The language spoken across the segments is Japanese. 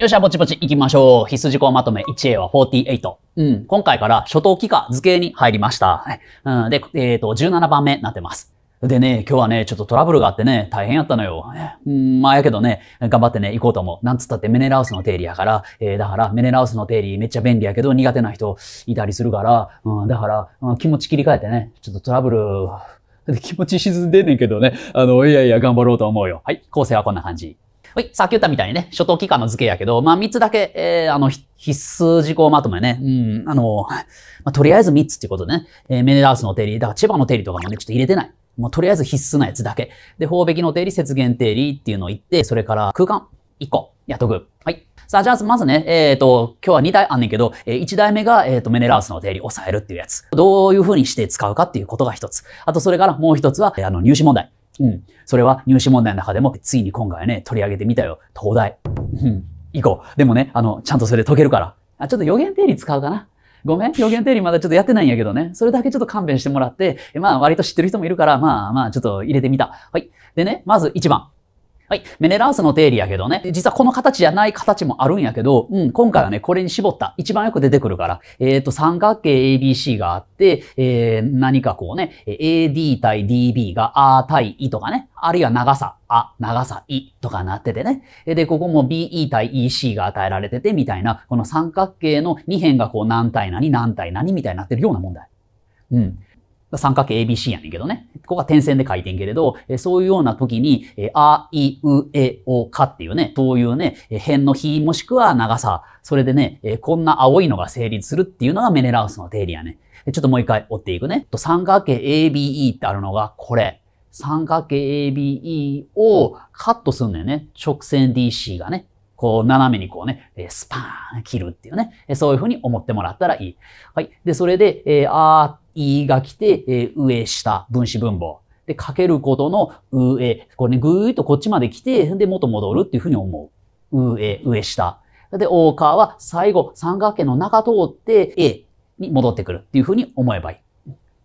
よっしゃ、ぼちぼち行きましょう。必須事項まとめ 1A は48。うん。今回から初等期間図形に入りました。はい。うん。で、えっ、ー、と、17番目になってます。でね、今日はね、ちょっとトラブルがあってね、大変やったのよ。うん、まあやけどね、頑張ってね、行こうと思う。なんつったってメネラウスの定理やから、えー、だからメネラウスの定理めっちゃ便利やけど苦手な人いたりするから、うん、だから、うん、気持ち切り替えてね、ちょっとトラブル、気持ち沈んでんねんけどね、あの、いやいや頑張ろうと思うよ。はい、構成はこんな感じ。はい、さっき言ったみたいにね、初等期間の図形やけど、まあ3つだけ、えー、あの、必須事項まとめね、うん、あの、まあ、とりあえず3つっていうことでね、えー、メネダウスの定理、だから千葉の定理とかもね、ちょっと入れてない。もうとりあえず必須なやつだけ。で、法壁の定理、節減定理っていうのを言って、それから空間1個やっとく。はい。さあ、じゃあ、まずね、えっ、ー、と、今日は2台あんねんけど、えー、1台目が、えっ、ー、と、メネラウスの定理を抑えるっていうやつ。どういうふうにして使うかっていうことが一つ。あと、それからもう一つは、えー、あの、入試問題。うん。それは入試問題の中でも、ついに今回ね、取り上げてみたよ。東大。うん。行こう。でもね、あの、ちゃんとそれ解けるから。あ、ちょっと予言定理使うかな。ごめん、予言定理まだちょっとやってないんやけどね。それだけちょっと勘弁してもらって、まあ割と知ってる人もいるから、まあまあちょっと入れてみた。はい。でね、まず1番。はい。メネランスの定理やけどね。実はこの形じゃない形もあるんやけど、うん、今回はね、これに絞った。一番よく出てくるから。えっ、ー、と、三角形 ABC があって、えー、何かこうね、AD 対 DB が R 対 E とかね。あるいは長さ、あ、長さ、E とかなっててね。で、ここも BE 対 EC が与えられてて、みたいな、この三角形の2辺がこう何対何、何対何みたいになってるような問題。うん。三角形 ABC やねんけどね。ここが点線で書いてんけれど、えそういうような時に、えあ、い、う、え、お、かっていうね、そういうね、辺の比もしくは長さ、それでね、えこんな青いのが成立するっていうのがメネラウスの定理やね。ちょっともう一回追っていくね。三角形 ABE ってあるのがこれ。三角形 ABE をカットするんだよね。直線 DC がね。こう、斜めにこうね、スパーン切るっていうね、そういうふうに思ってもらったらいい。はい。で、それで、えー、あ、いが来て、えー、上、下、分子分母。で、かけることの上、これね、ぐーっとこっちまで来て、で、元戻るっていうふうに思う。上、上、下。で、大川は最後、三角形の中通って、A に戻ってくるっていうふうに思えばいい。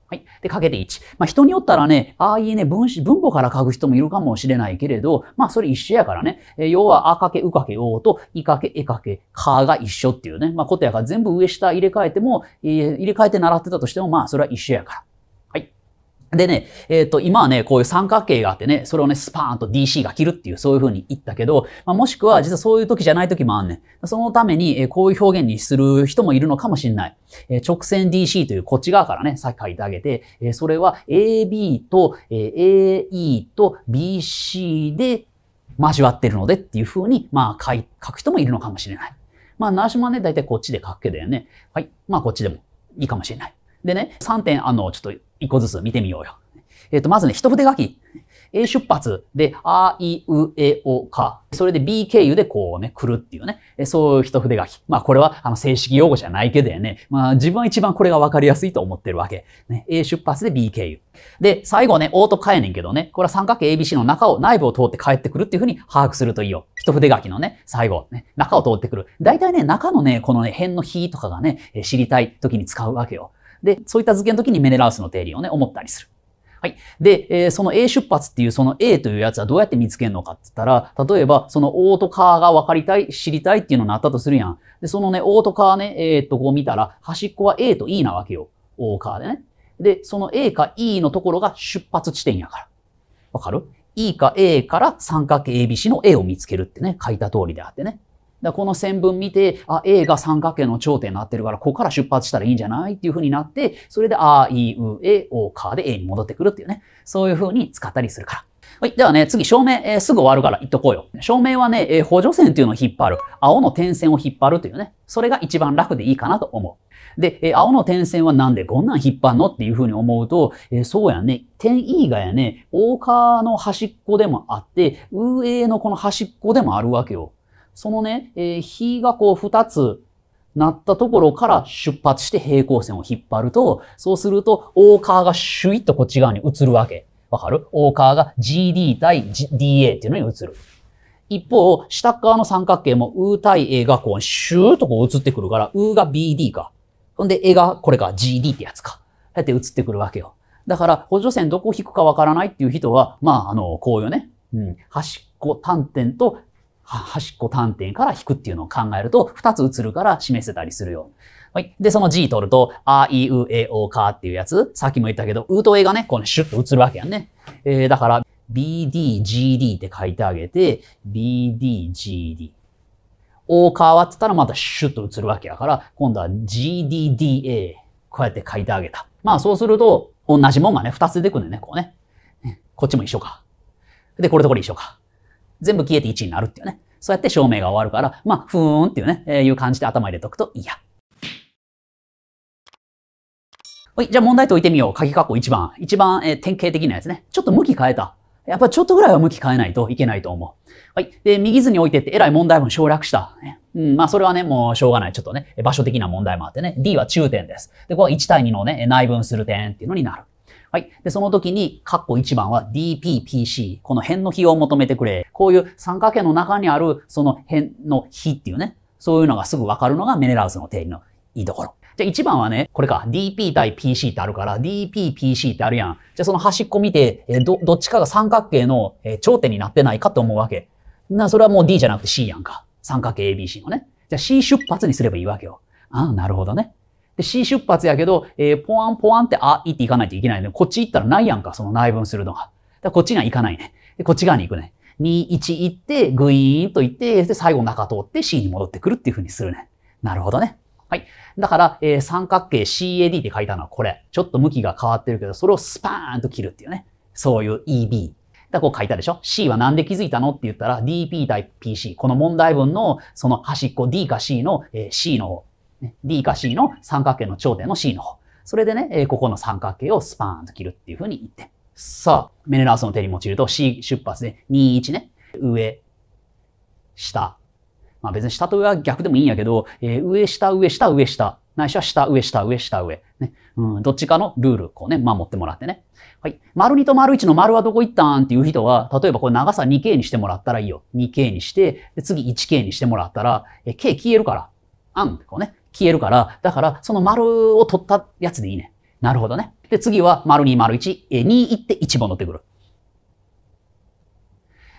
はい。で、かけて1。まあ、人によったらね、ああいうね、分子、分母から書く人もいるかもしれないけれど、まあ、それ一緒やからね。え要は、あかけ、うかけ、おうと、いかけ、えかけ、かが一緒っていうね。まあ、ことやから全部上下入れ替えても、えー、入れ替えて習ってたとしても、まあ、それは一緒やから。でね、えっ、ー、と、今はね、こういう三角形があってね、それをね、スパーンと DC が切るっていう、そういう風に言ったけど、まあ、もしくは、実はそういう時じゃない時もあんねん。そのために、えこういう表現にする人もいるのかもしんない。え直線 DC というこっち側からね、さっき書いてあげて、えそれは AB と、え AE と BC で交わってるのでっていう風に、まあ書書く人もいるのかもしれない。まあ、なしもね、だいたいこっちで書くけどよね。はい。まあ、こっちでもいいかもしれない。でね、3点、あの、ちょっと1個ずつ見てみようよ。えっ、ー、と、まずね、一筆書き。A 出発で、あ、い、う、え、お、か。それで B 経由でこうね、来るっていうね。そういう一筆書き。まあこれはあの正式用語じゃないけどね。まあ自分は一番これがわかりやすいと思ってるわけ。ね、A 出発で B 経由。で、最後ね、ート変えねんけどね。これは三角形 ABC の中を、内部を通って帰ってくるっていうふうに把握するといいよ。一筆書きのね、最後、ね、中を通ってくる。大体ね、中のね、このね、辺の比とかがね、知りたい時に使うわけよ。で、そういった図形の時にメネラウスの定理をね、思ったりする。はい。で、えー、その A 出発っていうその A というやつはどうやって見つけるのかって言ったら、例えばその O とカーが分かりたい、知りたいっていうのになったとするやん。で、そのね、O とカーね、えー、っと、こう見たら、端っこは A と E なわけよ。O カーでね。で、その A か E のところが出発地点やから。わかる ?E か A から三角形 ABC の A を見つけるってね、書いた通りであってね。だこの線分見て、あ、A が三角形の頂点になってるから、ここから出発したらいいんじゃないっていうふうになって、それで、あ、い、う、え、お、かで A に戻ってくるっていうね。そういうふうに使ったりするから。はい。ではね、次、照明、えー、すぐ終わるから言っとこうよ。照明はね、えー、補助線っていうのを引っ張る。青の点線を引っ張るというね。それが一番楽でいいかなと思う。で、えー、青の点線はなんでこんなん引っ張んのっていうふうに思うと、えそうやね。点 E がやね、大川の端っこでもあって、UA のこの端っこでもあるわけよ。そのね、えー、比がこう2つなったところから出発して平行線を引っ張ると、そうすると、オーカーがシュイッとこっち側に移るわけ。わかるオーカーが GD 対 DA っていうのに移る。一方、下側の三角形も U 対 A がこう、シューッとこう移ってくるから、U が BD か。ほんで、A がこれか、GD ってやつか。だって移ってくるわけよ。だから、補助線どこ引くかわからないっていう人は、まあ、あの、こううね。うん。端っこ、端点と端っこ端点から引くっていうのを考えると、二つ移るから示せたりするよ。はい。で、その G 取ると、あ、い、う、え、お、かっていうやつ。さっきも言ったけど、うとえがね、このシュッと移るわけやんね。えー、だから、BD、GD って書いてあげて、BD、GD。おかはってったらまたシュッと移るわけやから、今度は GDDA。こうやって書いてあげた。まあそうすると、同じもんがね、二つ出てくるんだよね、こうね。こっちも一緒か。で、これとこれ一緒か。全部消えて1になるっていうね。そうやって証明が終わるから、まあ、ふーんっていうね、えー、いう感じで頭入れとくといいや。はい、じゃあ問題解いてみよう。鍵括弧1番。一番、えー、典型的なやつね。ちょっと向き変えた。やっぱちょっとぐらいは向き変えないといけないと思う。はい。で、右図に置いてってえらい問題文省略した。うん、まあそれはね、もうしょうがない。ちょっとね、場所的な問題もあってね。D は中点です。で、ここは1対2のね、内分する点っていうのになる。はい。で、その時に、カッコ1番は DPPC。この辺の比を求めてくれ。こういう三角形の中にある、その辺の比っていうね、そういうのがすぐわかるのがメネラウスの定理のいいところ。じゃあ1番はね、これか。DP 対 PC ってあるから、DPPC ってあるやん。じゃあその端っこ見て、えど、どっちかが三角形の頂点になってないかと思うわけ。な、それはもう D じゃなくて C やんか。三角形 ABC のね。じゃあ C 出発にすればいいわけよ。ああ、なるほどね。で、C 出発やけど、えー、ポワンポワンってあ、いっていかないといけないね。こっち行ったらないやんか、その内分するのが。だこっちには行かないね。で、こっち側に行くね。2、1行って、グイーンと行って、で、最後中通って C に戻ってくるっていう風にするね。なるほどね。はい。だから、えー、三角形 CAD って書いたのはこれ。ちょっと向きが変わってるけど、それをスパーンと切るっていうね。そういう EB。だこう書いたでしょ ?C はなんで気づいたのって言ったら DP 対 PC。この問題文のその端っこ D か C の、えー、C の D か C の三角形の頂点の C の方。それでね、ここの三角形をスパーンと切るっていうふうに言って。さあ、メネラソスの手に用いると C 出発で21ね、上、下。まあ別に下と上は逆でもいいんやけど、えー、上、下、上、下、上、下。ないしは下、上、下、上、下、上。ね。うん、どっちかのルール、こうね、守ってもらってね。はい。丸2と丸1の丸はどこ行ったんっていう人は、例えばこれ長さ 2K にしてもらったらいいよ。2K にして、で次 1K にしてもらったら、え、K 消えるから。あん、こうね。消えるから、だからその丸を取ったやつでいいね。なるほどね。で、次は丸2、丸1、え2行って1も乗ってくる。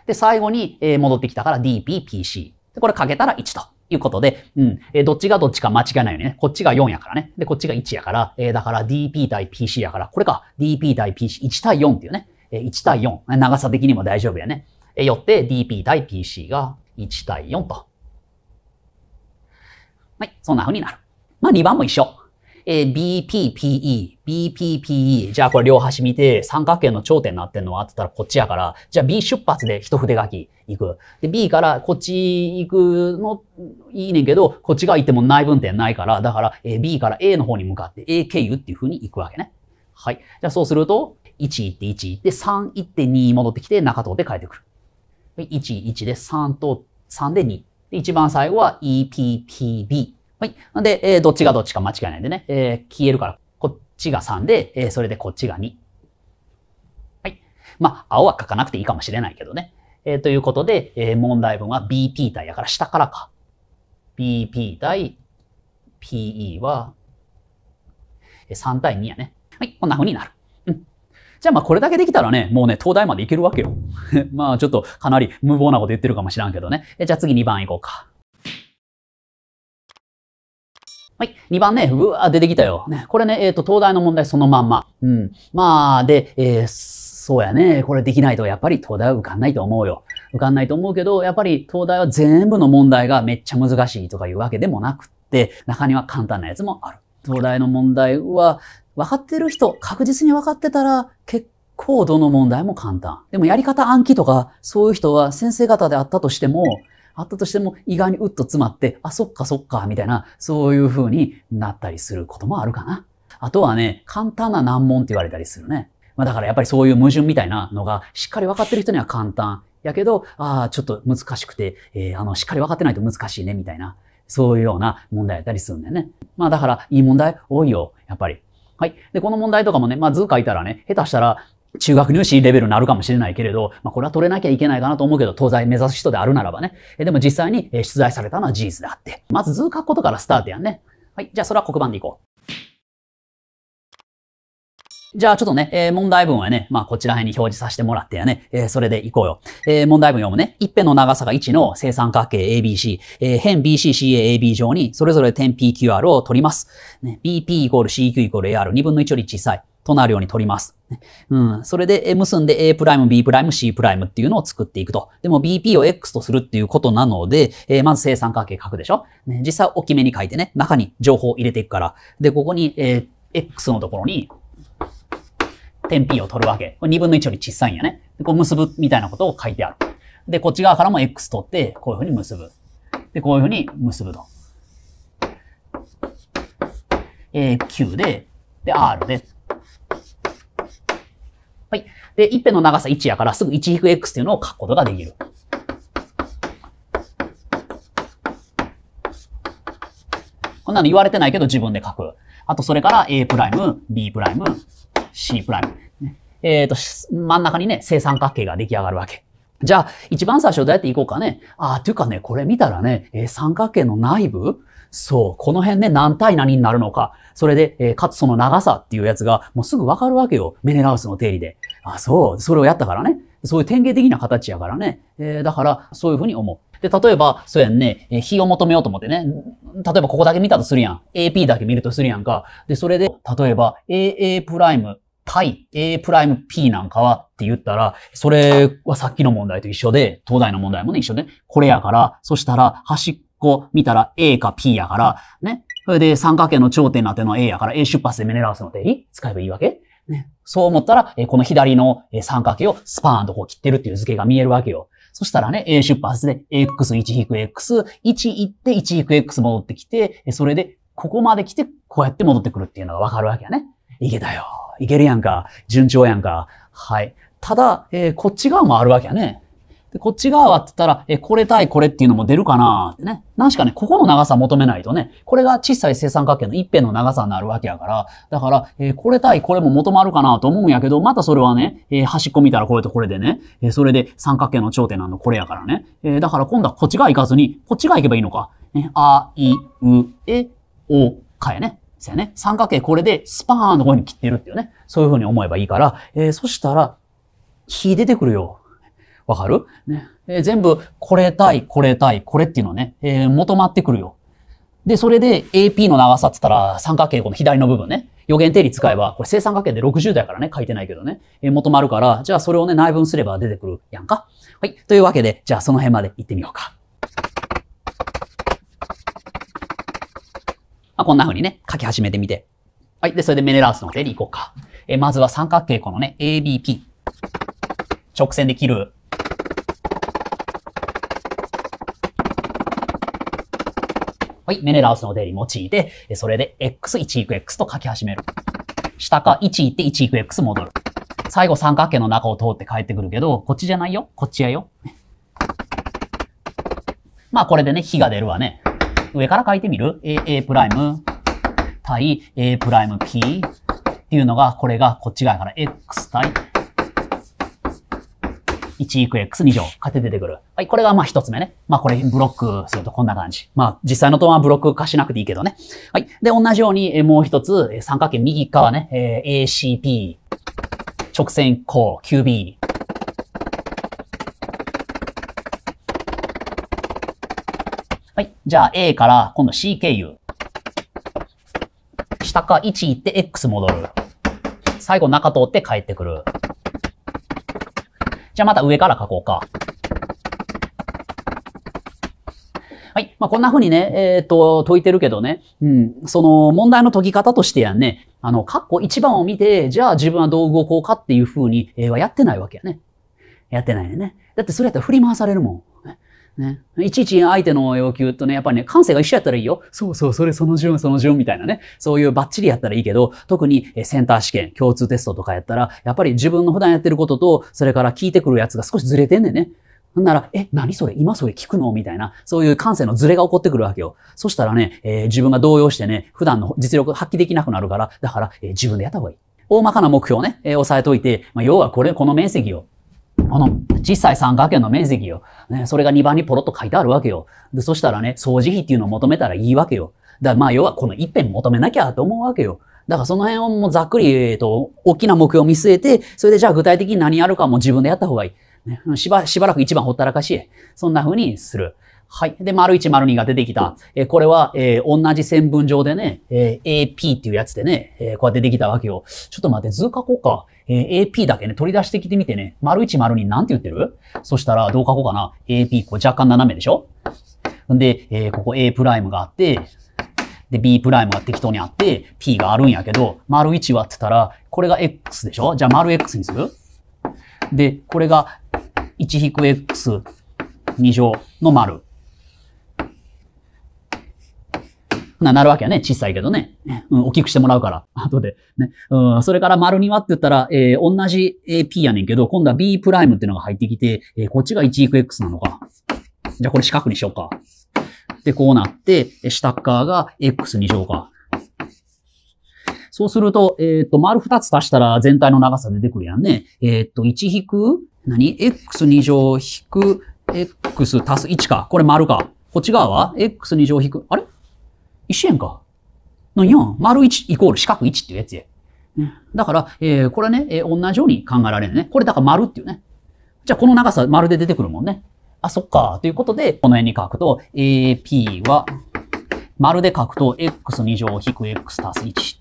で、最後に、え戻ってきたから DP、PC。で、これかけたら1と。いうことで、うん、えどっちがどっちか間違いないよね。こっちが4やからね。で、こっちが1やから、えだから DP 対 PC やから、これか、DP 対 PC、1対4っていうね。え1対4。長さ的にも大丈夫やね。えよって DP 対 PC が1対4と。はい。そんな風になる。まあ、2番も一緒。えー、BPPE、BPPE。じゃあこれ両端見て、三角形の頂点になってんのはってったらこっちやから、じゃあ B 出発で一筆書き行く。で、B からこっち行くのいいねんけど、こっち側行っても内分点ないから、だから B から A の方に向かって A 経由っていう風に行くわけね。はい。じゃあそうすると、1行って1行って3行って2戻ってきて中通って帰ってくる。1、1で3と3で2。一番最後は EPPB。はい。なんで、えー、どっちがどっちか間違いないんでね、えー、消えるから、こっちが3で、えー、それでこっちが2。はい。まあ、青は書かなくていいかもしれないけどね。えー、ということで、えー、問題文は BP 対やから下からか。BP 対 PE は3対2やね。はい。こんな風になる。じゃあまあこれだけできたらね、もうね、東大までいけるわけよ。まあちょっとかなり無謀なこと言ってるかもしらんけどね。じゃあ次2番いこうか。はい。2番ね、うわー出てきたよ。ね、これね、えっ、ー、と、東大の問題そのまんま。うん。まあ、で、えー、そうやね。これできないと、やっぱり東大は受かんないと思うよ。受かんないと思うけど、やっぱり東大は全部の問題がめっちゃ難しいとかいうわけでもなくって、中には簡単なやつもある。東大の問題は、分かってる人、確実に分かってたら、結構どの問題も簡単。でもやり方暗記とか、そういう人は先生方であったとしても、あったとしても意外にうっと詰まって、あ、そっかそっか、みたいな、そういう風になったりすることもあるかな。あとはね、簡単な難問って言われたりするね。まあだからやっぱりそういう矛盾みたいなのが、しっかり分かってる人には簡単。やけど、ああ、ちょっと難しくて、えー、あの、しっかり分かってないと難しいね、みたいな。そういうような問題やったりするんだよね。まあだから、いい問題多いよ、やっぱり。はい。で、この問題とかもね、まあ図書いたらね、下手したら、中学入試レベルになるかもしれないけれど、まあ、これは取れなきゃいけないかなと思うけど、東西目指す人であるならばね。でも実際に出題されたのは事実であって。まず図書くことからスタートやんね。はい。じゃあそれは黒板でいこう。じゃあちょっとね、えー、問題文はね、まあこちら辺に表示させてもらってやね、えー、それでいこうよ。えー、問題文読むね。一辺の長さが1の正三角形 ABC、えー、辺 BCCAAB 上にそれぞれ点 PQR を取ります。ね、BP イコール CQ イコール AR、2分の1より小さい。となるように取ります。うん、それで結んで A プライム、B プライム、C プライムっていうのを作っていくと。でも BP を X とするっていうことなので、えー、まず正三角形書くでしょ、ね、実際大きめに書いてね、中に情報を入れていくから。で、ここに、えー、X のところに、点 P を取るわけ。これ2分の1より小さいんやね。こう結ぶみたいなことを書いてある。で、こっち側からも X 取って、こういうふうに結ぶ。で、こういうふうに結ぶと。えー、Q で、で、R で。はい。で、一辺の長さ1やから、すぐ 1-x っていうのを書くことができる。こんなの言われてないけど自分で書く。あと、それから A'、B'、C プライム。えっ、ー、と、真ん中にね、正三角形が出来上がるわけ。じゃあ、一番最初どうやっていこうかね。ああ、というかね、これ見たらね、えー、三角形の内部そう、この辺ね、何対何になるのか。それで、えー、かつその長さっていうやつが、もうすぐわかるわけよ。メネラウスの定理で。あ、そう、それをやったからね。そういう典型的な形やからね。えー、だから、そういうふうに思う。で、例えば、そうやんね、えー、比を求めようと思ってね。例えば、ここだけ見たとするやん。AP だけ見るとするやんか。で、それで、例えば、AA プライム対 A'P なんかはって言ったら、それはさっきの問題と一緒で、東大の問題もね、一緒で、これやから、そしたら端っこ見たら A か P やから、ね。それで三角形の頂点なっての A やから、A 出発でメネラウスの定理使えばいいわけね。そう思ったら、この左の三角形をスパーンとこう切ってるっていう図形が見えるわけよ。そしたらね、A 出発で X1-X、1行って 1-X 戻ってきて、それでここまで来て、こうやって戻ってくるっていうのがわかるわけやね。いけたよ。いけるやんか、順調やんか。はい。ただ、えー、こっち側もあるわけやね。で、こっち側はって言ったら、え、これ対これっていうのも出るかなってね。何しかね、ここの長さ求めないとね、これが小さい正三角形の一辺の長さになるわけやから、だから、えー、これ対これも求まるかなと思うんやけど、またそれはね、えー、端っこ見たらこれとこれでね、えー、それで三角形の頂点なのこれやからね。えだから今度はこっち側行かずに、こっち側行けばいいのか。ね、あ、い、う、え、お、かやね。ですよね。三角形これでスパーンとこういうふうに切ってるっていうね。そういうふうに思えばいいから、えー、そしたら、火出てくるよ。わかるね、えー、全部、これ対、これ対、これっていうのね、えー、求まってくるよ。で、それで AP の長さって言ったら、三角形この左の部分ね。予言定理使えば、これ正三角形で60だからね、書いてないけどね、えー、求まるから、じゃあそれをね、内分すれば出てくるやんか。はい。というわけで、じゃあその辺まで行ってみようか。まあ、こんな風にね、書き始めてみて。はい。で、それでメネラウスの定理行こうか。えまずは三角形、このね、ABP。直線で切る。はい。メネラウスの定理用いて、それで x1 イく x と書き始める。下か1行って1イく x 戻る。最後三角形の中を通って帰ってくるけど、こっちじゃないよ。こっちやよ。まあこれでね、火が出るわね。上から書いてみる ?A、A プライム対 A プライム P っていうのが、これがこっち側から X 対1 e ク x 2乗勝手に出てくる。はい、これがまあ一つ目ね。まあこれブロックするとこんな感じ。まあ実際のとはブロック化しなくていいけどね。はい。で、同じようにもう一つ三角形右側ね、えー、ACP 直線項 QB はい。じゃあ A から今度 C 経由。下か1行って X 戻る。最後中通って帰ってくる。じゃあまた上から書こうか。はい。まあ、こんな風にね、えっ、ー、と、解いてるけどね。うん。その、問題の解き方としてやんね。あの、カッコ1番を見て、じゃあ自分はどう動こうかっていう風に、えー、はやってないわけやね。やってないよね。だってそれやったら振り回されるもん。ね。いちいち相手の要求とね、やっぱりね、感性が一緒やったらいいよ。そうそう、それその順、その順みたいなね。そういうバッチリやったらいいけど、特にセンター試験、共通テストとかやったら、やっぱり自分の普段やってることと、それから聞いてくるやつが少しずれてんねんね。なんなら、え、何それ今それ聞くのみたいな、そういう感性のズレが起こってくるわけよ。そしたらね、えー、自分が動揺してね、普段の実力発揮できなくなるから、だから、えー、自分でやった方がいい。大まかな目標ね、えー、押さえといて、まあ、要はこれ、この面積をこの小さい三角形の面積よ。ね、それが2番にポロッと書いてあるわけよ。で、そしたらね、掃除費っていうのを求めたらいいわけよ。だからまあ要はこの一辺求めなきゃと思うわけよ。だからその辺をもうざっくり、えっ、と、大きな目標を見据えて、それでじゃあ具体的に何やるかも自分でやった方がいい。ね、しばしばらく一番ほったらかしい。そんな風にする。はい。で、丸1、丸2が出てきた。えこれは、えー、同じ線分上でね、えー、AP っていうやつでね、えー、こうやって出てきたわけよ。ちょっと待って、図書こうか。え AP だけね、取り出してきてみてね、丸1、丸2なんて言ってるそしたら、どう書こうかな。AP、こう若干斜めでしょんで、えここ A プライムがあって、で、B プライムが適当にあって、P があるんやけど、丸1はって言ったら、これが X でしょじゃあ丸 X にするで、これが 1-X2 乗の丸。な、なるわけやね。小さいけどね。うん、大きくしてもらうから。後で。ね。うん、それから丸にはって言ったら、えー、同じ P やねんけど、今度は B' プライムっていうのが入ってきて、えー、こっちが1 e x なのか。じゃあこれ四角にしようか。で、こうなって、下側が X にしようか。そうすると、えっ、ー、と、丸2つ足したら全体の長さ出てくるやんね。えっ、ー、と、1引く、何 ?x2 乗引く、x 足す1か。これ丸か。こっち側は ?x2 乗引く。あれ一緒やんか。の4、丸1イコール四角1っていうやつや。だから、えー、これね、えー、同じように考えられるね。これだから丸っていうね。じゃあこの長さ丸で出てくるもんね。あ、そっか。ということで、この辺に書くと、AP は、丸で書くと x2 乗引く x 足す1。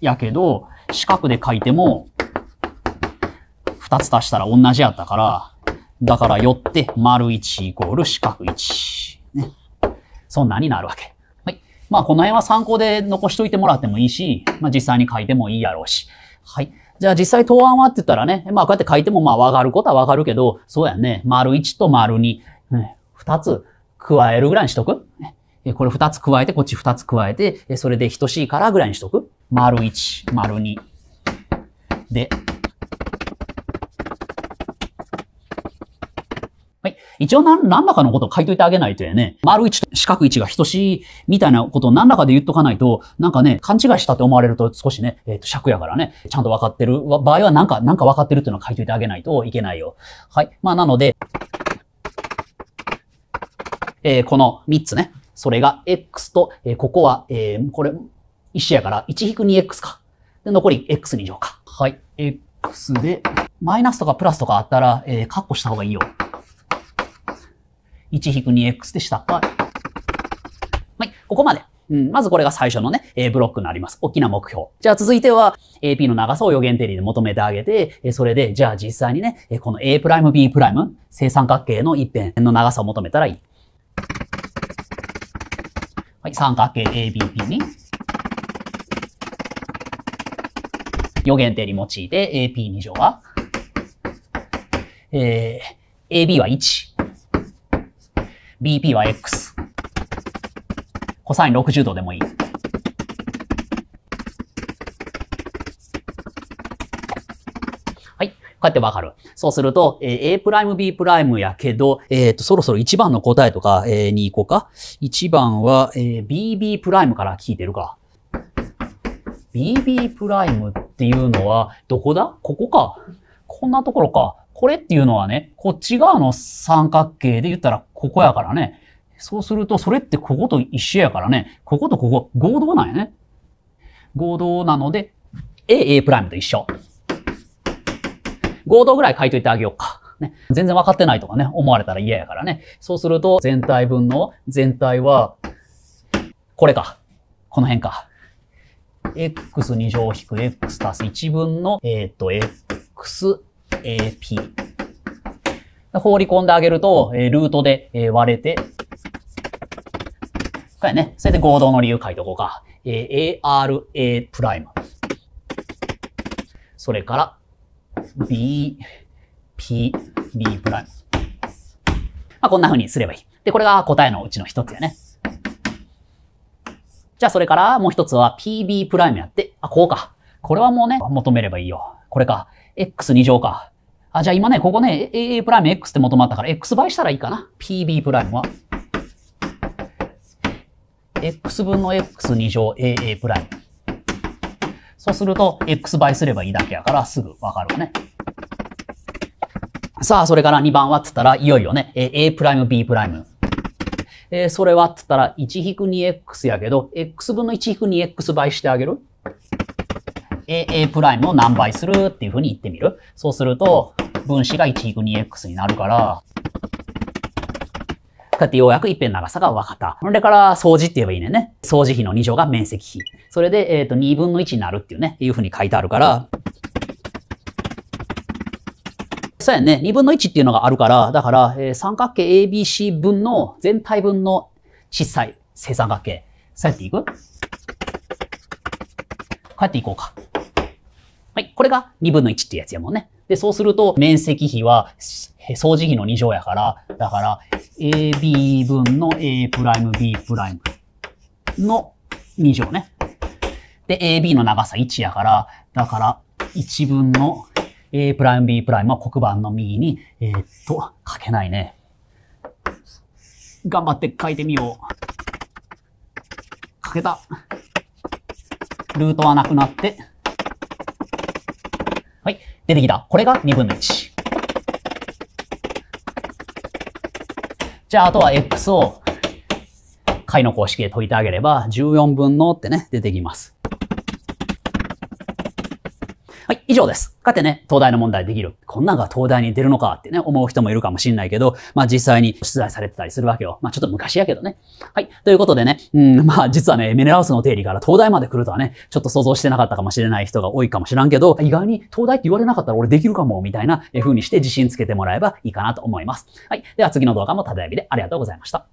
やけど、四角で書いても、2つ足したら同じやったから、だからよって、丸1イコール四角1。ね。そんなになるわけ。まあ、この辺は参考で残しといてもらってもいいし、まあ、実際に書いてもいいやろうし。はい。じゃあ実際答案はって言ったらね、まあこうやって書いてもまあわかることはわかるけど、そうやね、丸1と丸2、2つ加えるぐらいにしとく。これ2つ加えて、こっち2つ加えて、それで等しいからぐらいにしとく。丸1、丸2。で、一応何何らかのことを書いといてあげないとやね、丸1と四角1が等しいみたいなことを何らかで言っとかないと、なんかね、勘違いしたって思われると少しね、えっ、ー、と、尺やからね、ちゃんと分かってる場合は何か、何か分かってるっていうのを書いといてあげないといけないよ。はい。まあ、なので、えー、この3つね。それが x と、えー、ここは、えー、これ、一やから、1-2x か。で、残り x2 乗か。はい。x で、マイナスとかプラスとかあったら、えー、カッコした方がいいよ。1-2x でした。はい。はい、ここまで。うん、まずこれが最初のね、えー、ブロックになります。大きな目標。じゃあ続いては、AP の長さを予言定理で求めてあげて、えー、それで、じゃあ実際にね、えー、この A'、B'、正三角形の一辺の長さを求めたらいい。はい、三角形 ABP に、予言定理用いて、AP2 乗は、えー、AB は1。BP は X。コサイン60度でもいい。はい。こうやってわかる。そうすると、えー、A'B' やけど、えっ、ー、と、そろそろ1番の答えとか、えー、に行こうか。1番は、えー、BB' から聞いてるか。BB' っていうのは、どこだここか。こんなところか。これっていうのはね、こっち側の三角形で言ったらここやからね。そうすると、それってここと一緒やからね。こことここ、合同なんやね。合同なので、A、A プライムと一緒。合同ぐらい書いといてあげようか。ね。全然分かってないとかね、思われたら嫌やからね。そうすると、全体分の全体は、これか。この辺か。x2 乗引く x 足す1分の、えっ、ー、と、x a P。放り込んであげると、えルートで、え割れて、これね、それで合同の理由書いとこうか。え ARA プライム。それから、B、P、B プライム。まあ、こんな風にすればいい。で、これが答えのうちの一つやね。じゃあ、それからもう一つは PB プライムやって、あ、こうか。これはもうね、求めればいいよ。これか。x2 乗か。あ、じゃあ今ね、ここね、a プライム x って求まったから、x 倍したらいいかな。pb プライムは。x 分の x2 乗 aa プライム。そうすると、x 倍すればいいだけやから、すぐわかるわね。さあ、それから2番はっつったらいよいよね、a プライム b プライム。えー、それはっつったら 1-2x やけど、x 分の 1-2x 倍してあげる A、A プライムを何倍するっていう風に言ってみる。そうすると、分子が 1-2x になるから、こうやってようやく一辺長さが分かった。それから掃除って言えばいいねね。掃除費の2乗が面積比。それで、えっ、ー、と、2分の1になるっていうね、いう風に書いてあるから、そうやね。2分の1っていうのがあるから、だから、えー、三角形 ABC 分の全体分の小さい正三角形。そうやっていくこうやっていこうか。はい。これが2分の1ってやつやもんね。で、そうすると、面積比は、掃除比の2乗やから、だから、AB 分の A プライム B プライムの2乗ね。で、AB の長さ1やから、だから、1分の A プライム B プライムは黒板の右に、えー、っと、書けないね。頑張って書いてみよう。書けた。ルートはなくなって、はい。出てきた。これが2分の1。じゃあ、あとは x を解の公式で解いてあげれば、14分のってね、出てきます。はい、以上です。かてね、東大の問題できる。こんなんが東大に出るのかってね、思う人もいるかもしんないけど、まあ実際に出題されてたりするわけよ。まあちょっと昔やけどね。はい。ということでね、うん、まあ実はね、メネラウスの定理から東大まで来るとはね、ちょっと想像してなかったかもしれない人が多いかもしらんけど、意外に東大って言われなかったら俺できるかも、みたいな風にして自信つけてもらえばいいかなと思います。はい。では次の動画もただやびでありがとうございました。